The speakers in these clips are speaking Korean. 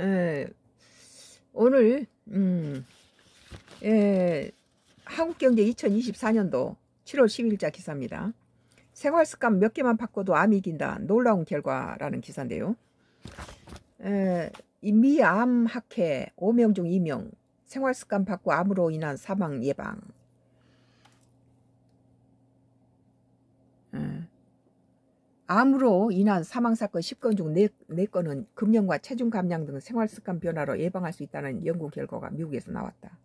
에, 예. 오늘 음, 에, 예. 한국경제 2024년도 7월 10일자 기사입니다. 생활습관 몇 개만 바꿔도 암이 이긴다. 놀라운 결과라는 기사인데요. 에, 예. 미암학회 5명 중 2명 생활습관 바꾸 암으로 인한 사망 예방 암으로 인한 사망사건 10건 중 4, 건은 금연과 체중 감량 등 생활습관 변화로 예방할 수 있다는 연구 결과가 미국에서 나왔다.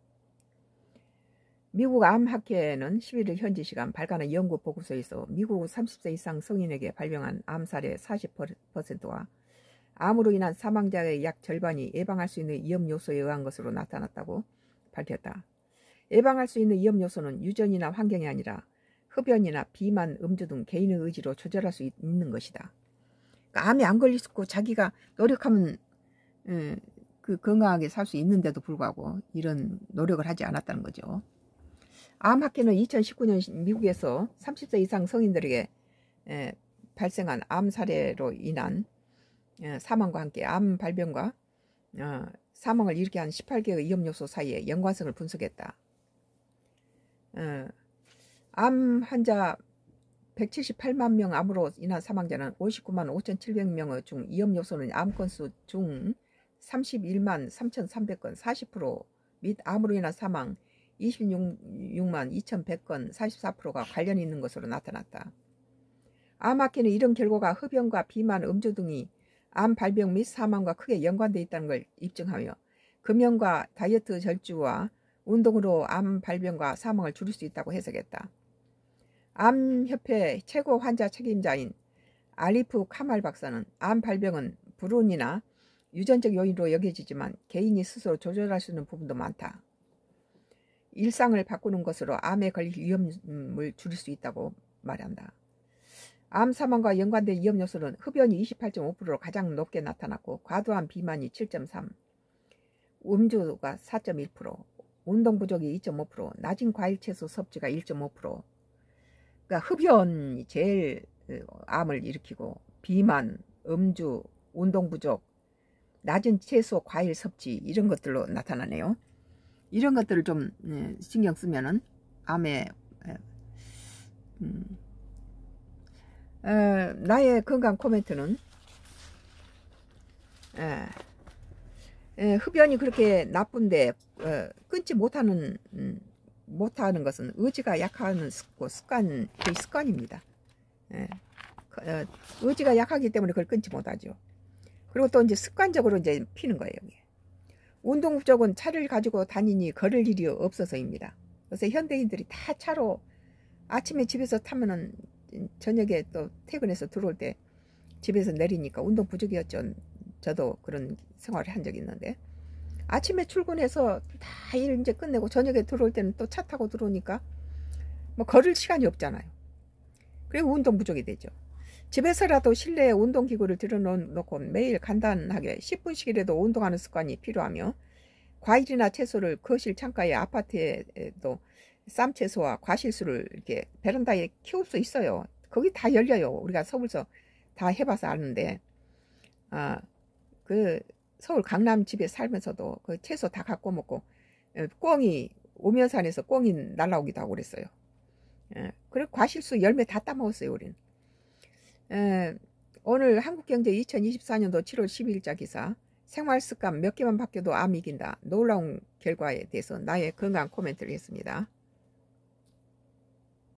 미국 암학회는 11일 현지 시간 발간한 연구 보고서에서 미국 30세 이상 성인에게 발병한 암살의 40%와 암으로 인한 사망자의 약 절반이 예방할 수 있는 위험 요소에 의한 것으로 나타났다고 밝혔다. 예방할 수 있는 위험 요소는 유전이나 환경이 아니라 흡연이나 비만, 음주 등 개인의 의지로 조절할 수 있는 것이다. 그러니까 암에 안 걸리고 자기가 노력하면 음, 그 건강하게 살 수 있는데도 불구하고 이런 노력을 하지 않았다는 거죠. 암학회는 2019년 미국에서 30세 이상 성인들에게 에, 발생한 암 사례로 인한 에, 어, 사망과 함께 암 발병과 어, 사망을 일으켜 한 18개의 위험 요소 사이에 연관성을 분석했다. 어, 암 환자 178만 명 암으로 인한 사망자는 59만 5,700명 중 위험 요소는 암 건수 중 31만 3,300건 40%및 암으로 인한 사망 26만 2,100건 44%가 관련 있는 것으로 나타났다. 암학회는 이런 결과가 흡연과 비만, 음주 등이 암 발병 및 사망과 크게 연관돼 있다는 걸 입증하며 금연과 다이어트 절주와 운동으로 암 발병과 사망을 줄일 수 있다고 해석했다. 암협회 최고 환자 책임자인 알리프 카말 박사는 암 발병은 불운이나 유전적 요인으로 여겨지지만 개인이 스스로 조절할 수 있는 부분도 많다. 일상을 바꾸는 것으로 암에 걸릴 위험을 줄일 수 있다고 말한다. 암 사망과 연관된 위험 요소는 흡연이 28.5%로 가장 높게 나타났고 과도한 비만이 7.3, 음주가 4.1%, 운동 부족이 2.5%, 낮은 과일 채소 섭취가 1.5%, 그러니까 흡연이 제일 그, 암을 일으키고 비만, 음주, 운동 부족, 낮은 채소, 과일 섭취 이런 것들로 나타나네요. 이런 것들을 좀 예, 신경 쓰면은 암에 예, 음, 어, 나의 건강 코멘트는 예, 흡연이 그렇게 나쁜데 어, 끊지 못하는 음, 못하는 것은 의지가 약하는 습관, 그 습관입니다. 예. 그, 어, 의지가 약하기 때문에 그걸 끊지 못하죠. 그리고 또 이제 습관적으로 이제 피는 거예요. 이게. 운동 쪽은 차를 가지고 다니니 걸을 일이 없어서입니다. 그래서 현대인들이 다 차로 아침에 집에서 타면은 저녁에 또 퇴근해서 들어올 때 집에서 내리니까 운동 부족이었죠. 저도 그런 생활을 한 적이 있는데. 아침에 출근해서 다 일 이제 끝내고 저녁에 들어올 때는 또 차 타고 들어오니까 뭐 걸을 시간이 없잖아요. 그리고 운동 부족이 되죠. 집에서라도 실내에 운동기구를 들여놓고 매일 간단하게 10분씩이라도 운동하는 습관이 필요하며 과일이나 채소를 거실 창가에 아파트에도 쌈채소와 과실수를 이렇게 베란다에 키울 수 있어요. 거기 다 열려요. 우리가 서울서 다 해봐서 아는데 아그 서울 강남 집에 살면서도 그 채소 다 갖고 먹고 예, 꽁이 오면산에서 꽁이 날라오기도 하고 그랬어요. 예, 그리고 과실수 열매 다 따먹었어요 우리는. 예, 오늘 한국경제 2024년도 7월 12일자 기사 생활습관 몇 개만 바뀌어도 암 이긴다 놀라운 결과에 대해서 나의 건강 코멘트를 했습니다.